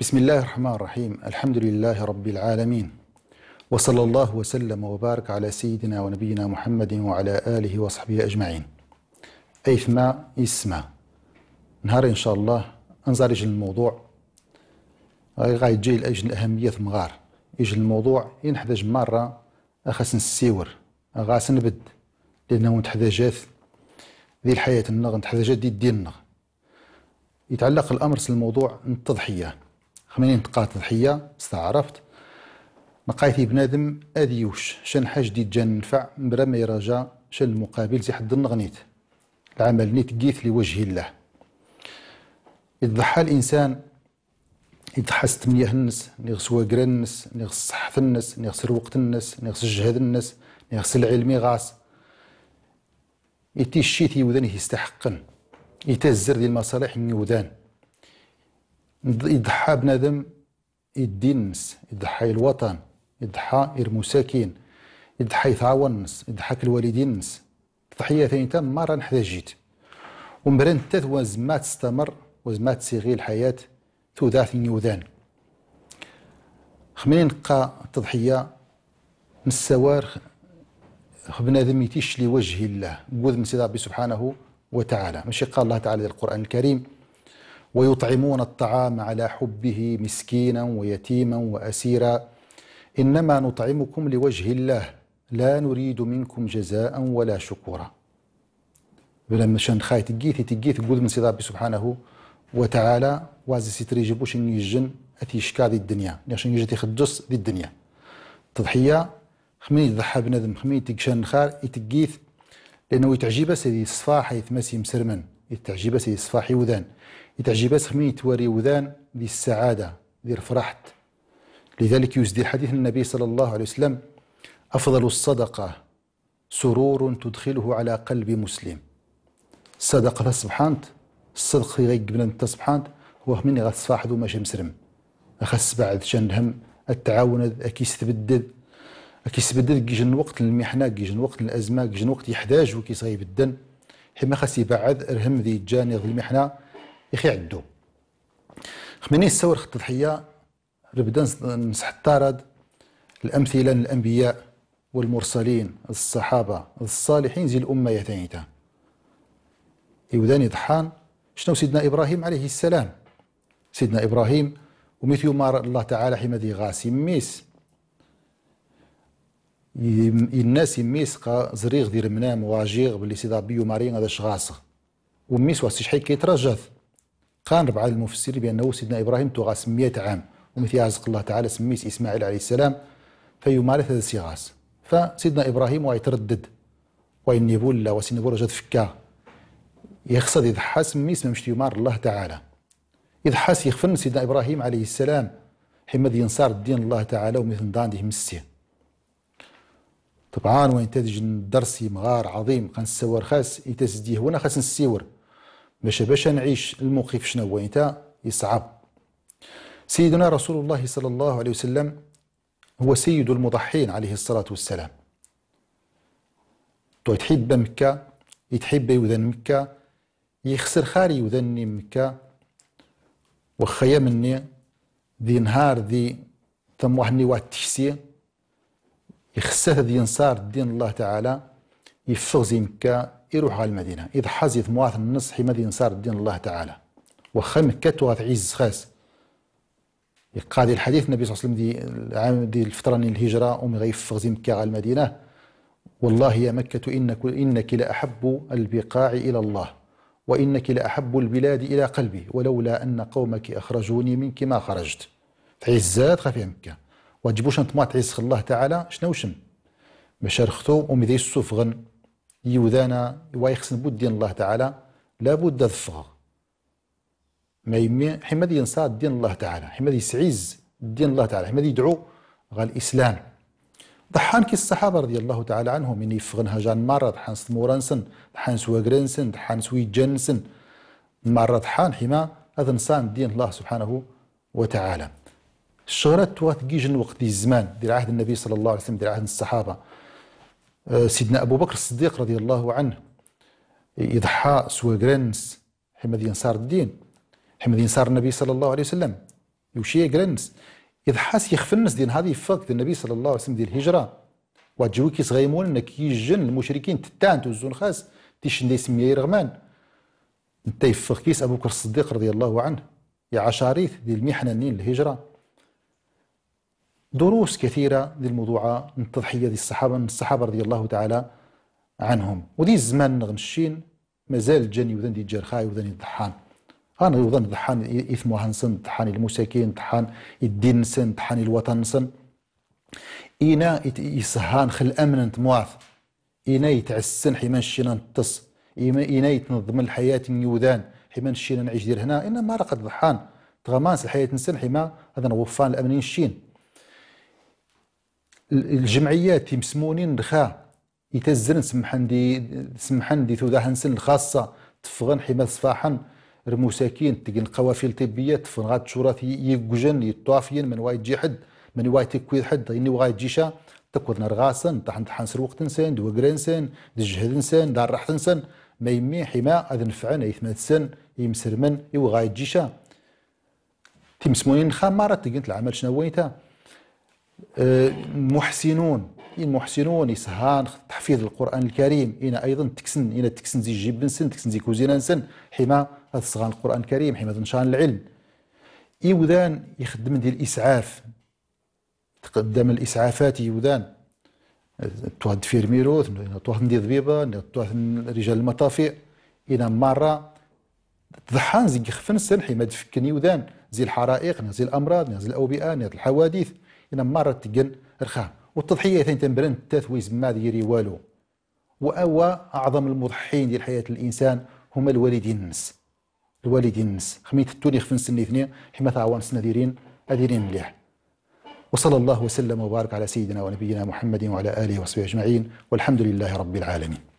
بسم الله الرحمن الرحيم الحمد لله رب العالمين وصلى الله وسلم وبارك على سيدنا ونبينا محمد وعلى آله وصحبه أجمعين أيثما يسما نهار إن شاء الله إجل الموضوع غاي جي لأجل الأهمية مغار إجل الموضوع ينحذج مرة أخاس نسيور أغاس نبد لأنه جاث ذي الحياة النغ نتحتاجات دي الدين النغ يتعلق الأمر بالموضوع التضحية خميني دقات ضحية استعرفت مقايتي بنادم أذيوش شان حاجة جديد جان نفع برا ما يراجع شان المقابل زي حد غنيت العمل نيت كيث لوجه الله يضحى الإنسان يضحى ستمنية الناس نغس واقرا الناس نغس صحة الناس نغس الوقت الناس نغس الجهد الناس نغس العلم غاس يتي الشيتي وذانه يستحقن يتزر دي المصالح النيوذان يضحى بنادم يدي النس يضحي الوطن يضحى المساكين يضحى يتعاون النس يضحى الوالدين النس التضحيه ثانية ما راه نحتاجيت ومبرا انت وزما تستمر وزما تسيغي الحياه تودعث النيوذان خمين قا التضحيه من السوار بنادم يتيش لوجه الله قوذ من سيدي ربي سبحانه وتعالى ماشي قال الله تعالى في القران الكريم ويطعمون الطعام على حبه مسكينا ويتيما واسيرا انما نطعمكم لوجه الله لا نريد منكم جزاء ولا شكورا بلا شان خايت تجيث تجيث قود من ربي سبحانه وتعالى وازي ستري جبوش يجن اتيشكا ذي الدنيا لاش يعني يجي خدس ذي الدنيا تضحيه خمين يضحى بنادم خمين تقشان خار يتقيث لانه يتعجب سيدي حيث يثمسي مسرمن يتعجب سي صفاحي وذان يتعجب خمين يتواري وذان ذي السعادة ذي لذلك يزدي حديث النبي صلى الله عليه وسلم أفضل الصدقة سرور تدخله على قلب مسلم صدقة سبحانت الصدق غيقبنا انت سبحانت هو من غتصفاح ذو ماشي مسرم أخس بعد شنهم التعاون أكيس تبدد أكيس تبدد كيجن وقت المحنة كيجن وقت الأزمة كيجن وقت يحتاج وكيس غيبدن حما خاص يبعد رهم ذي جاني ظلم حنا يخي عدو خميني السور خط نبدا ربدا نسحطارد الأمثلة الأنبياء والمرسلين الصحابة الصالحين زي الأمة يتانيتا يوداني ضحان شنو سيدنا إبراهيم عليه السلام سيدنا إبراهيم ومثل ما الله تعالى حمدي ذي غاسم ميس الناس قا زريغ دير منام واجيغ باللي سيدا بيو مارين هذا شغاصغ وميس واسي شحال كيترجث قال بعض المفسرين بانه سيدنا ابراهيم تغاس 100 عام ومثل يعزق الله تعالى سميس اسماعيل عليه السلام فيمارس هذا السيغاس فسيدنا ابراهيم ويتردد وين يبول وسين يبول جات فكا يخصد يضحى سميت ميس مشت يمار الله تعالى يضحى يخفن سيدنا ابراهيم عليه السلام حمد ينصار الدين الله تعالى ومثل داندي مسيه طبعا وين تدج درسي مغار عظيم السور خاص يتسديه وانا خاص السور باش باش نعيش الموقف شنو هو انت يصعب سيدنا رسول الله صلى الله عليه وسلم هو سيد المضحين عليه الصلاة والسلام تو تحب مكة يتحب يوذن مكة يخسر خاري يوذني مكة وخيا مني ذي نهار ذي ثم واحد التشسير يخسر هذا ينصار دين الله تعالى يفغ زي مكة يروح على المدينة إذا حازي ثمواث النص حما ينصار دين الله تعالى وخا مكة تواث عيز خاس يقاد الحديث النبي صلى الله عليه وسلم دي العام دي الفترة الهجرة أم غيفغ زي مكة على المدينة والله يا مكة إنك, إنك لأحب البقاع إلى الله وإنك لأحب البلاد إلى قلبي ولولا أن قومك أخرجوني منك ما خرجت عزات خفي مكة واجبوش انت ما تعيسخ الله تعالى شنو شن مشارختو ومذي السفغن يوذانا ويخسن بودين الله تعالى لابد ذفغ ما يمي حمد ينصاد دين الله تعالى حمد يسعيز دين الله تعالى حمد يدعو غال الإسلام ضحان كي الصحابة رضي الله تعالى عنهم من يفغن هجان مرة ضحان سمورانسن ضحان سواغرنسن ضحان سويجنسن مرة ضحان حما هذا نصان دين الله سبحانه وتعالى الشغلات تجيج الوقت الزمان ديال عهد النبي صلى الله عليه وسلم ديال عهد الصحابه آه، سيدنا ابو بكر الصديق رضي الله عنه يضحى سوى جرنس حمد ينصار الدين حمد ينصار النبي صلى الله عليه وسلم يوشي جرنس يضحى سيخفنس ديال هذه فاك النبي صلى الله عليه وسلم ديال الهجره كي كيس غيمون يجن المشركين تتان توزون خاص تيشن دي سميه يرغمان انت يفخ كيس ابو بكر الصديق رضي الله عنه يا عشاريث ديال المحننين الهجره دروس كثيرة للموضوع التضحية دي الصحابة من الصحابة رضي الله تعالى عنهم ودي الزمان نغنشين مازال جاني وذن دي الجرخاي وذن الضحان انا وذن الضحان يثمو هنسن الضحان المساكين الضحان الدين سن الضحان الوطن سن إينا يسهان خل أمن نتمواث إينا يتعسن حيمان شينا نتص إينا يتنظم الحياة نيوذان حيمان شينا نعيش دير هنا إنما رقد ضحان تغمانس الحياة نسن حيما هذا نوفان الأمنين الشين الجمعيات يمسمونين دخا يتزرن سمحن دي سمحن دي تودا هنسن الخاصه تفغن حماة صفاحن رموساكين تقن قوافل طبيه تفغن غاد شورات يقجن يطوافين من وايد جي حد من وايد تكويد حد يني وايد جيشا تكوذنا نرغاسا تحن تحنسر وقت انسان دو غرينسان دو جهد نسان دار راحت انسان ما يمي حما اذ نفعن اي ثمان سن يمسر من غايد جيشا تيمسمونين مرات تقنت العمل شنو وينتا آه، المحسنون المحسنون يسهان تحفيظ القران الكريم هنا ايضا تكسن هنا تكسن زي جيب نسن تكسن زي كوزينه نسن حما هذا القران الكريم حما تنشان العلم يودان يخدم ديال الاسعاف تقدم الاسعافات يودان توهد فيرميرو توهد ندي ضبيبه توهد رجال المطافئ الى مره تضحان زي خفن سن حما تفكن يودان زي الحرائق زي الامراض زي الاوبئه زي الحوادث الى مرات تقن رخام والتضحيه ثاني تنبرن التثويز ما ديري والو واوا اعظم المضحين ديال حياه الانسان هما الوالدين النس الوالدين النس خميت التوني خفن سني ثنيا حما تعاون سنا دايرين اديرين مليح وصلى الله وسلم وبارك على سيدنا ونبينا محمد وعلى اله وصحبه اجمعين والحمد لله رب العالمين